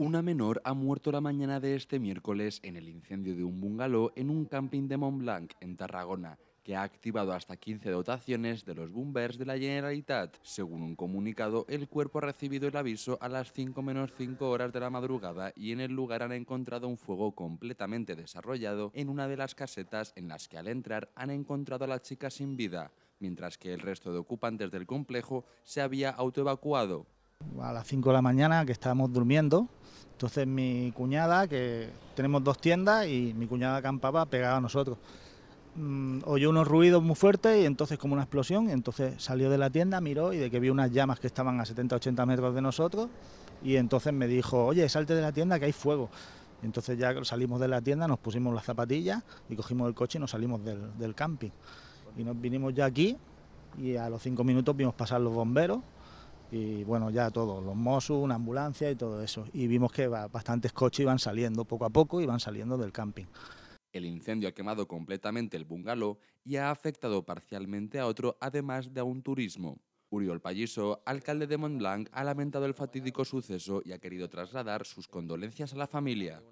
Una menor ha muerto la mañana de este miércoles en el incendio de un bungalow en un camping de Montblanc, en Tarragona, que ha activado hasta 15 dotaciones de los bombers de la Generalitat. Según un comunicado, el cuerpo ha recibido el aviso a las 5 menos 5 horas de la madrugada y en el lugar han encontrado un fuego completamente desarrollado en una de las casetas en las que al entrar han encontrado a la chica sin vida, mientras que el resto de ocupantes del complejo se había autoevacuado. A las 5 de la mañana que estábamos durmiendo, entonces mi cuñada, que tenemos dos tiendas y mi cuñada acampaba pegada a nosotros. Mm, oyó unos ruidos muy fuertes y entonces como una explosión, entonces salió de la tienda, miró y de que vio unas llamas que estaban a 70-80 metros de nosotros y entonces me dijo, oye, salte de la tienda que hay fuego. entonces ya salimos de la tienda, nos pusimos las zapatillas y cogimos el coche y nos salimos del camping. Y nos vinimos ya aquí y a los cinco minutos vimos pasar los bomberos y bueno, ya todos, los Mossos, una ambulancia y todo eso. Y vimos que bastantes coches iban saliendo poco a poco, y iban saliendo del camping. El incendio ha quemado completamente el bungalow y ha afectado parcialmente a otro, además de a un turismo. Uriol Palliso, alcalde de Montblanc, ha lamentado el fatídico suceso y ha querido trasladar sus condolencias a la familia.